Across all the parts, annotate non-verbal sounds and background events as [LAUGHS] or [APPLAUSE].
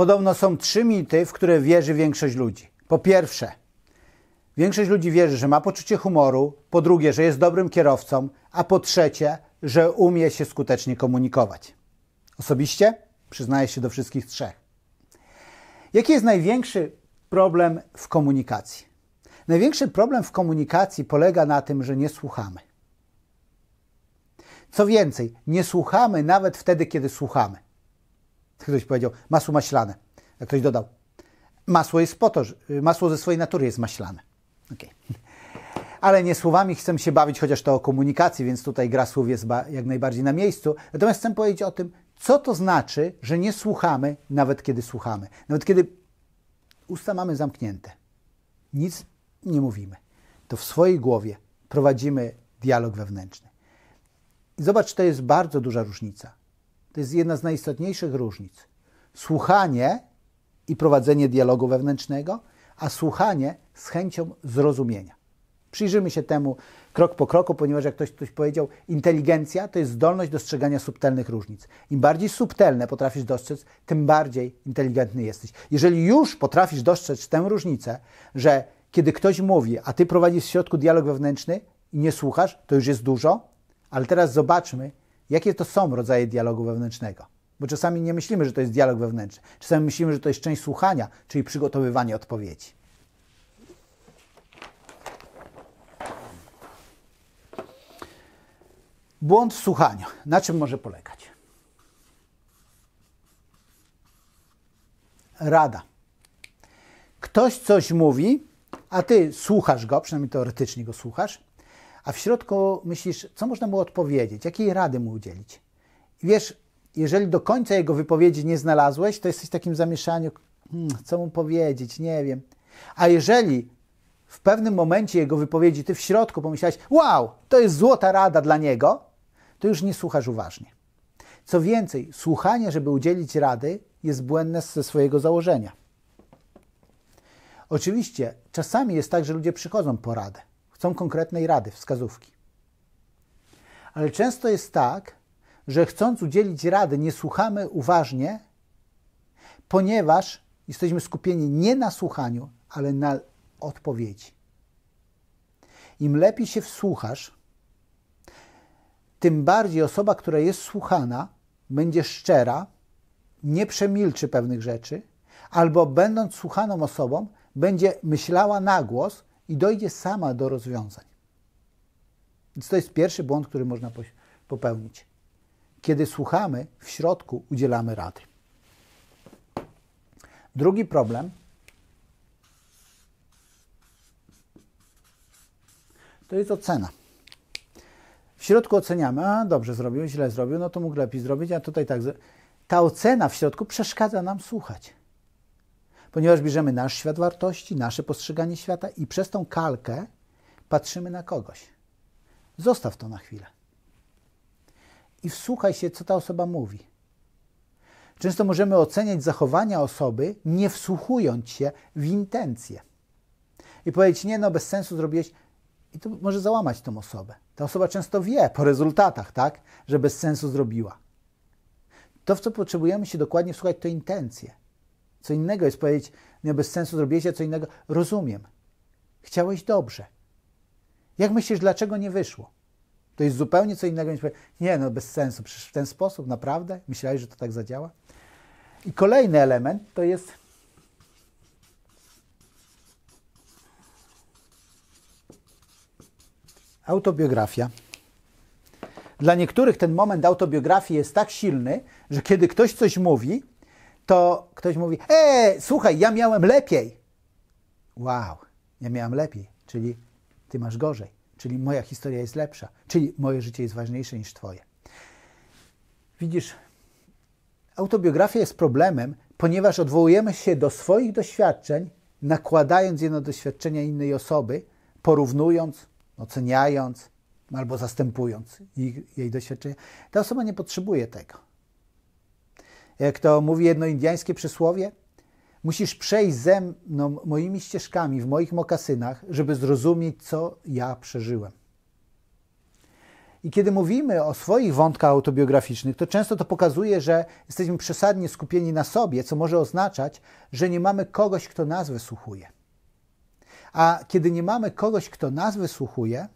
Podobno są trzy mity, w które wierzy większość ludzi. Po pierwsze, większość ludzi wierzy, że ma poczucie humoru, po drugie, że jest dobrym kierowcą, a po trzecie, że umie się skutecznie komunikować. Osobiście przyznaję się do wszystkich trzech. Jaki jest największy problem w komunikacji? Największy problem w komunikacji polega na tym, że nie słuchamy. Co więcej, nie słuchamy nawet wtedy, kiedy słuchamy. Ktoś powiedział, masło maślane. A ktoś dodał, masło jest po to, masło ze swojej natury jest maślane. Okay. [LAUGHS] Ale nie słowami chcę się bawić, chociaż to o komunikacji, więc tutaj gra słów jest jak najbardziej na miejscu. Natomiast chcę powiedzieć o tym, co to znaczy, że nie słuchamy, nawet kiedy słuchamy. Nawet kiedy usta mamy zamknięte, nic nie mówimy, to w swojej głowie prowadzimy dialog wewnętrzny. Zobacz, to jest bardzo duża różnica. To jest jedna z najistotniejszych różnic. Słuchanie i prowadzenie dialogu wewnętrznego, a słuchanie z chęcią zrozumienia. Przyjrzymy się temu krok po kroku, ponieważ jak ktoś, ktoś powiedział, inteligencja to jest zdolność dostrzegania subtelnych różnic. Im bardziej subtelne potrafisz dostrzec, tym bardziej inteligentny jesteś. Jeżeli już potrafisz dostrzec tę różnicę, że kiedy ktoś mówi, a ty prowadzisz w środku dialog wewnętrzny i nie słuchasz, to już jest dużo, ale teraz zobaczmy, Jakie to są rodzaje dialogu wewnętrznego? Bo czasami nie myślimy, że to jest dialog wewnętrzny. Czasami myślimy, że to jest część słuchania, czyli przygotowywanie odpowiedzi. Błąd w słuchaniu. Na czym może polegać? Rada. Ktoś coś mówi, a ty słuchasz go, przynajmniej teoretycznie go słuchasz, a w środku myślisz, co można mu odpowiedzieć, jakiej rady mu udzielić. I wiesz, jeżeli do końca jego wypowiedzi nie znalazłeś, to jesteś w takim zamieszaniu, hmm, co mu powiedzieć, nie wiem. A jeżeli w pewnym momencie jego wypowiedzi ty w środku pomyślałeś, wow, to jest złota rada dla niego, to już nie słuchasz uważnie. Co więcej, słuchanie, żeby udzielić rady, jest błędne ze swojego założenia. Oczywiście, czasami jest tak, że ludzie przychodzą po radę. Chcą konkretnej rady, wskazówki. Ale często jest tak, że chcąc udzielić rady, nie słuchamy uważnie, ponieważ jesteśmy skupieni nie na słuchaniu, ale na odpowiedzi. Im lepiej się wsłuchasz, tym bardziej osoba, która jest słuchana, będzie szczera, nie przemilczy pewnych rzeczy, albo będąc słuchaną osobą, będzie myślała na głos i dojdzie sama do rozwiązań. Więc to jest pierwszy błąd, który można popełnić. Kiedy słuchamy, w środku udzielamy rady. Drugi problem to jest ocena. W środku oceniamy, a dobrze zrobił, źle zrobił, no to mógł lepiej zrobić, a tutaj tak. Ta ocena w środku przeszkadza nam słuchać ponieważ bierzemy nasz świat wartości, nasze postrzeganie świata i przez tą kalkę patrzymy na kogoś. Zostaw to na chwilę. I wsłuchaj się, co ta osoba mówi. Często możemy oceniać zachowania osoby, nie wsłuchując się w intencje. I powiedzieć, nie, no bez sensu zrobiłeś. I to może załamać tą osobę. Ta osoba często wie po rezultatach, tak, że bez sensu zrobiła. To, w co potrzebujemy się dokładnie wsłuchać, to intencje. Co innego jest powiedzieć, no bez sensu zrobiliście co innego. Rozumiem. Chciałeś dobrze. Jak myślisz, dlaczego nie wyszło? To jest zupełnie co innego niż powiedzieć, nie no bez sensu, przecież w ten sposób, naprawdę? Myślałeś, że to tak zadziała? I kolejny element to jest autobiografia. Dla niektórych ten moment autobiografii jest tak silny, że kiedy ktoś coś mówi, to ktoś mówi: E, słuchaj, ja miałem lepiej. Wow, ja miałem lepiej, czyli ty masz gorzej, czyli moja historia jest lepsza, czyli moje życie jest ważniejsze niż twoje. Widzisz, autobiografia jest problemem, ponieważ odwołujemy się do swoich doświadczeń, nakładając je na doświadczenia innej osoby, porównując, oceniając albo zastępując jej, jej doświadczenia. Ta osoba nie potrzebuje tego. Jak to mówi jedno indyjskie przysłowie? Musisz przejść ze mną moimi ścieżkami w moich mokasynach, żeby zrozumieć, co ja przeżyłem. I kiedy mówimy o swoich wątkach autobiograficznych, to często to pokazuje, że jesteśmy przesadnie skupieni na sobie, co może oznaczać, że nie mamy kogoś, kto nas wysłuchuje. A kiedy nie mamy kogoś, kto nas wysłuchuje,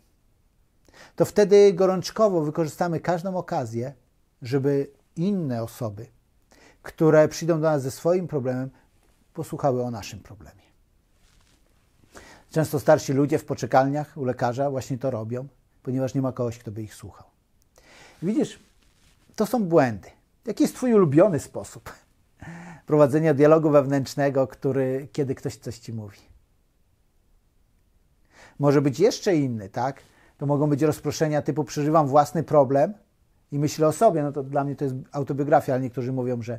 to wtedy gorączkowo wykorzystamy każdą okazję, żeby inne osoby które przyjdą do nas ze swoim problemem, posłuchały o naszym problemie. Często starsi ludzie w poczekalniach u lekarza właśnie to robią, ponieważ nie ma kogoś, kto by ich słuchał. Widzisz, to są błędy. Jaki jest Twój ulubiony sposób [LAUGHS] prowadzenia dialogu wewnętrznego, który, kiedy ktoś coś Ci mówi? Może być jeszcze inny, tak? To mogą być rozproszenia typu przeżywam własny problem – i myślę o sobie, no to dla mnie to jest autobiografia, ale niektórzy mówią, że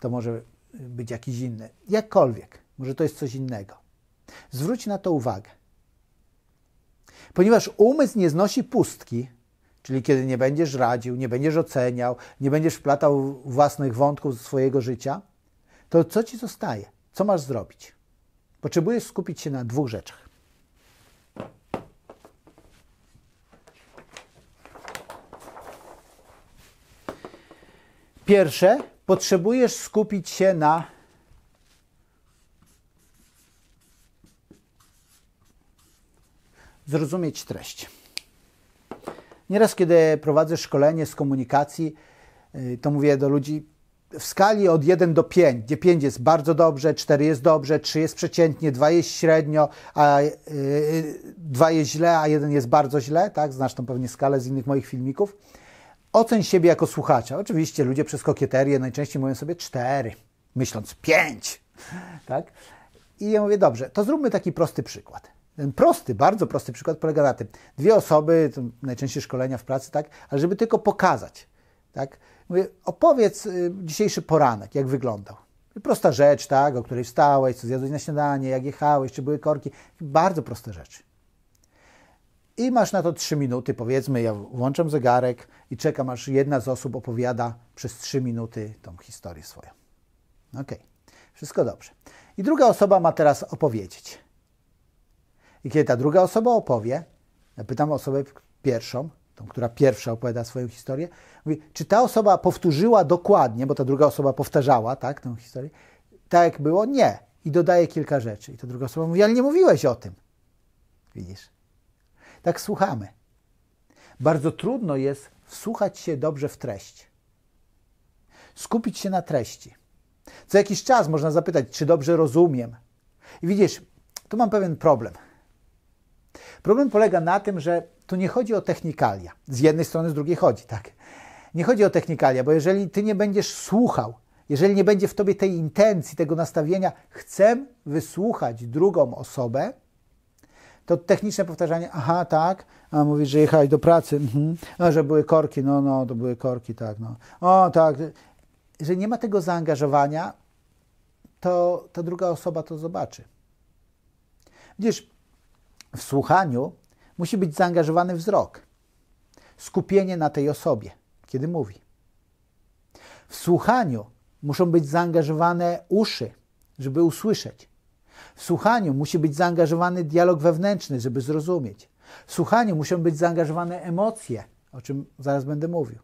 to może być jakiś inny. Jakkolwiek, może to jest coś innego. Zwróć na to uwagę. Ponieważ umysł nie znosi pustki, czyli kiedy nie będziesz radził, nie będziesz oceniał, nie będziesz wplatał własnych wątków z swojego życia, to co ci zostaje? Co masz zrobić? Potrzebujesz skupić się na dwóch rzeczach. Pierwsze, potrzebujesz skupić się na zrozumieć treść. Nieraz, kiedy prowadzę szkolenie z komunikacji, y, to mówię do ludzi w skali od 1 do 5, gdzie 5 jest bardzo dobrze, 4 jest dobrze, 3 jest przeciętnie, 2 jest średnio, a 2 y, y, jest źle, a 1 jest bardzo źle, tak? Znasz tą pewnie skalę z innych moich filmików Oceń siebie jako słuchacza. Oczywiście ludzie przez kokieterię najczęściej mówią sobie cztery, myśląc pięć. Tak? I ja mówię, dobrze, to zróbmy taki prosty przykład. Ten prosty, bardzo prosty przykład polega na tym. Dwie osoby, najczęściej szkolenia w pracy, tak? Ale żeby tylko pokazać, tak? Mówię, opowiedz y, dzisiejszy poranek, jak wyglądał. Prosta rzecz, tak? O której wstałeś, co zjadłeś na śniadanie, jak jechałeś, czy były korki. Bardzo proste rzeczy i masz na to 3 minuty, powiedzmy, ja włączam zegarek i czekam, aż jedna z osób opowiada przez 3 minuty tą historię swoją. Ok, wszystko dobrze. I druga osoba ma teraz opowiedzieć. I kiedy ta druga osoba opowie, ja pytam osobę pierwszą, tą, która pierwsza opowiada swoją historię, mówi, czy ta osoba powtórzyła dokładnie, bo ta druga osoba powtarzała, tak, tą historię, tak jak było? Nie. I dodaje kilka rzeczy. I ta druga osoba mówi, ale nie mówiłeś o tym. Widzisz? tak słuchamy. Bardzo trudno jest wsłuchać się dobrze w treść, skupić się na treści. Co jakiś czas można zapytać, czy dobrze rozumiem. I widzisz, tu mam pewien problem. Problem polega na tym, że tu nie chodzi o technikalia. Z jednej strony, z drugiej chodzi, tak. Nie chodzi o technikalia, bo jeżeli ty nie będziesz słuchał, jeżeli nie będzie w tobie tej intencji, tego nastawienia, chcę wysłuchać drugą osobę, to techniczne powtarzanie, aha, tak, a mówisz, że jechałeś do pracy, mhm. a, że były korki, no, no, to były korki, tak, no, o, tak, że nie ma tego zaangażowania, to ta druga osoba to zobaczy. Widzisz, w słuchaniu musi być zaangażowany wzrok, skupienie na tej osobie, kiedy mówi. W słuchaniu muszą być zaangażowane uszy, żeby usłyszeć. W słuchaniu musi być zaangażowany dialog wewnętrzny, żeby zrozumieć. W słuchaniu muszą być zaangażowane emocje, o czym zaraz będę mówił.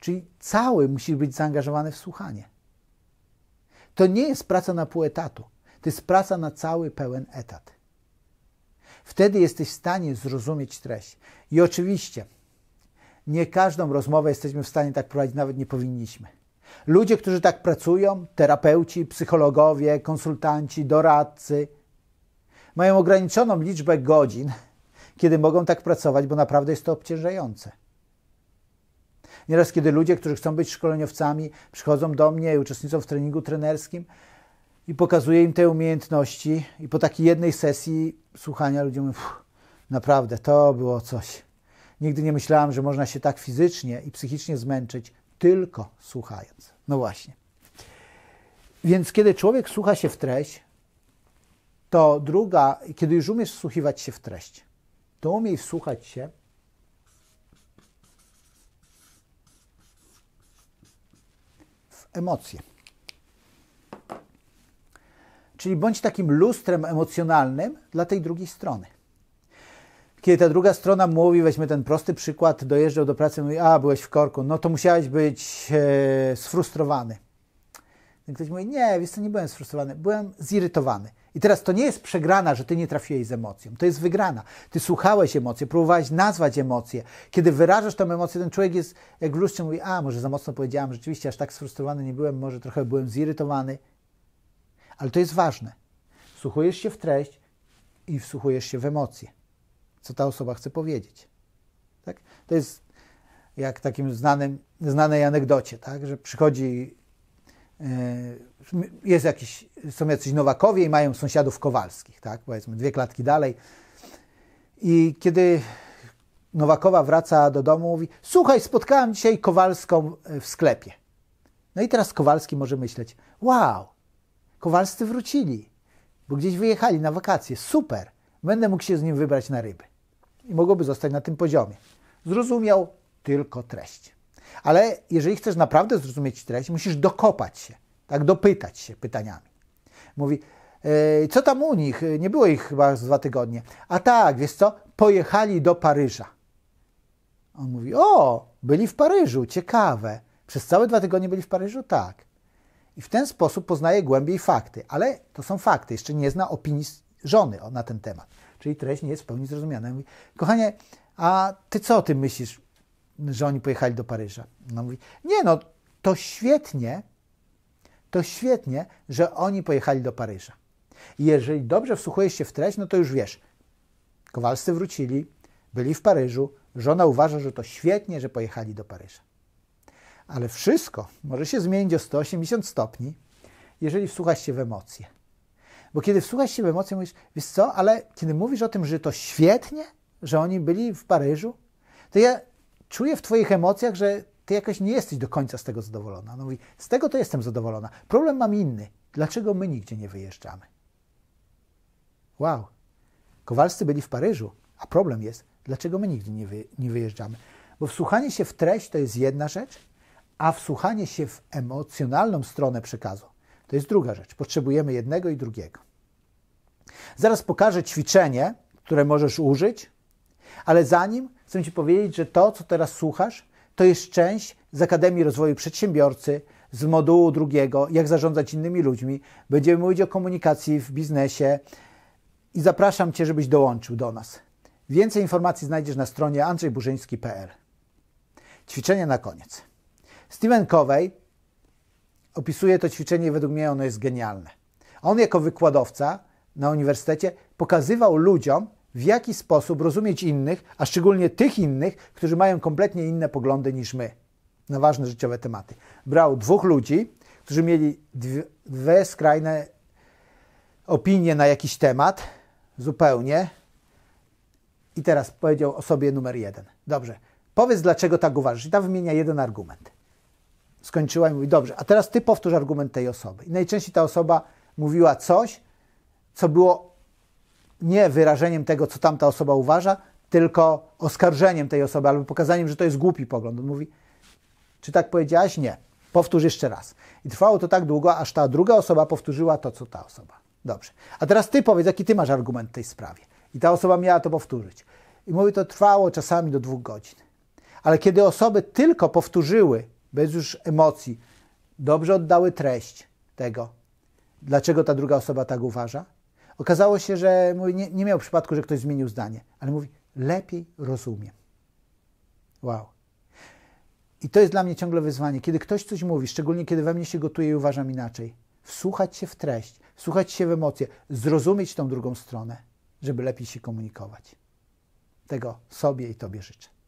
Czyli cały musi być zaangażowany w słuchanie. To nie jest praca na pół etatu, to jest praca na cały pełen etat. Wtedy jesteś w stanie zrozumieć treść. I oczywiście, nie każdą rozmowę jesteśmy w stanie tak prowadzić, nawet nie powinniśmy Ludzie, którzy tak pracują, terapeuci, psychologowie, konsultanci, doradcy, mają ograniczoną liczbę godzin, kiedy mogą tak pracować, bo naprawdę jest to obciążające. Nieraz, kiedy ludzie, którzy chcą być szkoleniowcami, przychodzą do mnie i uczestniczą w treningu trenerskim i pokazuję im te umiejętności, i po takiej jednej sesji słuchania ludzie mówią, naprawdę, to było coś. Nigdy nie myślałam, że można się tak fizycznie i psychicznie zmęczyć tylko słuchając. No właśnie. Więc kiedy człowiek słucha się w treść, to druga, kiedy już umiesz wsłuchiwać się w treść, to umiej wsłuchać się w emocje. Czyli bądź takim lustrem emocjonalnym dla tej drugiej strony. Kiedy ta druga strona mówi, weźmy ten prosty przykład, dojeżdżał do pracy, mówi, a byłeś w korku, no to musiałeś być e, sfrustrowany. I ktoś mówi, nie, wiesz co, nie byłem sfrustrowany, byłem zirytowany. I teraz to nie jest przegrana, że ty nie trafiłeś z emocją. To jest wygrana. Ty słuchałeś emocji, próbowałeś nazwać emocje. Kiedy wyrażasz tam emocję, ten człowiek jest, jak w lustrze mówi, a może za mocno powiedziałem, rzeczywiście aż tak sfrustrowany nie byłem, może trochę byłem zirytowany. Ale to jest ważne. Słuchujesz się w treść i wsłuchujesz się w emocje co ta osoba chce powiedzieć. Tak? To jest jak w takim znanym, znanej anegdocie, tak? że przychodzi, e, jest jakiś, są jacyś Nowakowie i mają sąsiadów Kowalskich, tak? powiedzmy dwie klatki dalej. I kiedy Nowakowa wraca do domu, mówi: Słuchaj, spotkałam dzisiaj Kowalską w sklepie. No i teraz Kowalski może myśleć: Wow, Kowalscy wrócili, bo gdzieś wyjechali na wakacje, super, będę mógł się z nim wybrać na ryby i mogłoby zostać na tym poziomie. Zrozumiał tylko treść. Ale jeżeli chcesz naprawdę zrozumieć treść, musisz dokopać się, tak dopytać się pytaniami. Mówi, yy, co tam u nich? Nie było ich chyba z dwa tygodnie. A tak, wiesz co? Pojechali do Paryża. On mówi, o, byli w Paryżu, ciekawe. Przez całe dwa tygodnie byli w Paryżu? Tak. I w ten sposób poznaje głębiej fakty, ale to są fakty, jeszcze nie zna opinii żony na ten temat czyli treść nie jest w pełni zrozumiana. Ja mówi, kochanie, a ty co o tym myślisz, że oni pojechali do Paryża? No mówi, nie no, to świetnie, to świetnie, że oni pojechali do Paryża. I jeżeli dobrze wsłuchujesz się w treść, no to już wiesz, Kowalscy wrócili, byli w Paryżu, żona uważa, że to świetnie, że pojechali do Paryża. Ale wszystko może się zmienić o 180 stopni, jeżeli wsłuchasz się w emocje. Bo kiedy wsłuchasz się w emocje, mówisz, wiesz co, ale kiedy mówisz o tym, że to świetnie, że oni byli w Paryżu, to ja czuję w Twoich emocjach, że Ty jakoś nie jesteś do końca z tego zadowolona. No mówi, z tego to jestem zadowolona. Problem mam inny. Dlaczego my nigdzie nie wyjeżdżamy? Wow. Kowalscy byli w Paryżu, a problem jest, dlaczego my nigdy nie, wy, nie wyjeżdżamy. Bo wsłuchanie się w treść to jest jedna rzecz, a wsłuchanie się w emocjonalną stronę przekazu to jest druga rzecz. Potrzebujemy jednego i drugiego. Zaraz pokażę ćwiczenie, które możesz użyć, ale zanim chcę Ci powiedzieć, że to, co teraz słuchasz, to jest część z Akademii Rozwoju Przedsiębiorcy, z modułu drugiego, jak zarządzać innymi ludźmi. Będziemy mówić o komunikacji w biznesie i zapraszam Cię, żebyś dołączył do nas. Więcej informacji znajdziesz na stronie andrzejburzyński.pl. Ćwiczenie na koniec. Steven Covey opisuje to ćwiczenie według mnie ono jest genialne. On jako wykładowca na uniwersytecie pokazywał ludziom, w jaki sposób rozumieć innych, a szczególnie tych innych, którzy mają kompletnie inne poglądy niż my na ważne życiowe tematy. Brał dwóch ludzi, którzy mieli dwie skrajne opinie na jakiś temat, zupełnie. I teraz powiedział o sobie numer jeden. Dobrze, powiedz dlaczego tak uważasz. I ta wymienia jeden argument skończyła i mówi, dobrze, a teraz ty powtórz argument tej osoby. I najczęściej ta osoba mówiła coś, co było nie wyrażeniem tego, co tamta osoba uważa, tylko oskarżeniem tej osoby albo pokazaniem, że to jest głupi pogląd. On mówi, czy tak powiedziałaś? Nie. Powtórz jeszcze raz. I trwało to tak długo, aż ta druga osoba powtórzyła to, co ta osoba. Dobrze. A teraz ty powiedz, jaki ty masz argument w tej sprawie. I ta osoba miała to powtórzyć. I mówi, to trwało czasami do dwóch godzin. Ale kiedy osoby tylko powtórzyły bez już emocji, dobrze oddały treść tego. Dlaczego ta druga osoba tak uważa? Okazało się, że mówi, nie, nie miał przypadku, że ktoś zmienił zdanie, ale mówi, lepiej rozumiem. Wow. I to jest dla mnie ciągle wyzwanie. Kiedy ktoś coś mówi, szczególnie kiedy we mnie się gotuje i uważam inaczej, wsłuchać się w treść, wsłuchać się w emocje, zrozumieć tą drugą stronę, żeby lepiej się komunikować. Tego sobie i Tobie życzę.